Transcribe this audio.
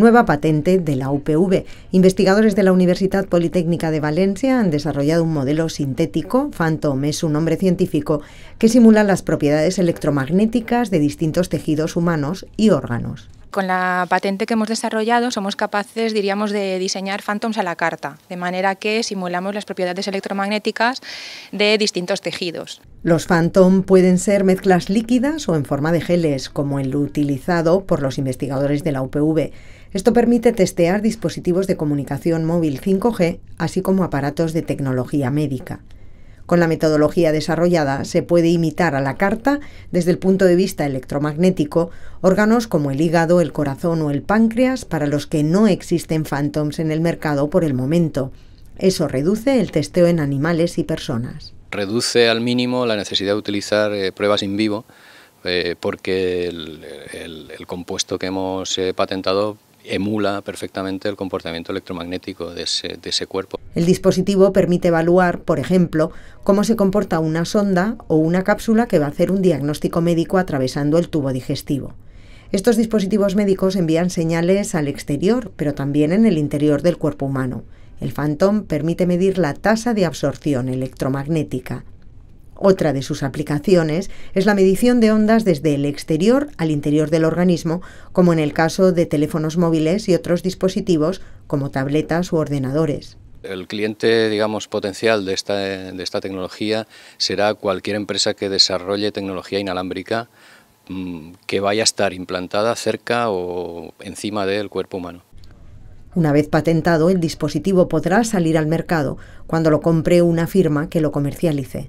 nueva patente de la UPV. Investigadores de la Universidad Politécnica de Valencia han desarrollado un modelo sintético, Phantom es su nombre científico, que simula las propiedades electromagnéticas de distintos tejidos humanos y órganos. Con la patente que hemos desarrollado somos capaces, diríamos, de diseñar phantoms a la carta, de manera que simulamos las propiedades electromagnéticas de distintos tejidos. Los phantom pueden ser mezclas líquidas o en forma de geles, como el utilizado por los investigadores de la UPV. Esto permite testear dispositivos de comunicación móvil 5G, así como aparatos de tecnología médica. Con la metodología desarrollada se puede imitar a la carta, desde el punto de vista electromagnético, órganos como el hígado, el corazón o el páncreas para los que no existen phantoms en el mercado por el momento. Eso reduce el testeo en animales y personas. Reduce al mínimo la necesidad de utilizar eh, pruebas in vivo eh, porque el, compuesto que hemos eh, patentado emula perfectamente el comportamiento electromagnético de ese, cuerpo. El dispositivo permite evaluar, por ejemplo, cómo se comporta una sonda o una cápsula que va a hacer un diagnóstico médico atravesando el tubo digestivo. Estos dispositivos médicos envían señales al exterior, pero también en el interior del cuerpo humano. El Phantom permite medir la tasa de absorción electromagnética. Otra de sus aplicaciones es la medición de ondas desde el exterior al interior del organismo, como en el caso de teléfonos móviles y otros dispositivos como tabletas u ordenadores. El cliente, digamos, potencial de esta tecnología será cualquier empresa que desarrolle tecnología inalámbrica mm, que vaya a estar implantada cerca o encima del cuerpo humano. Una vez patentado, el dispositivo podrá salir al mercado cuando lo compre una firma que lo comercialice.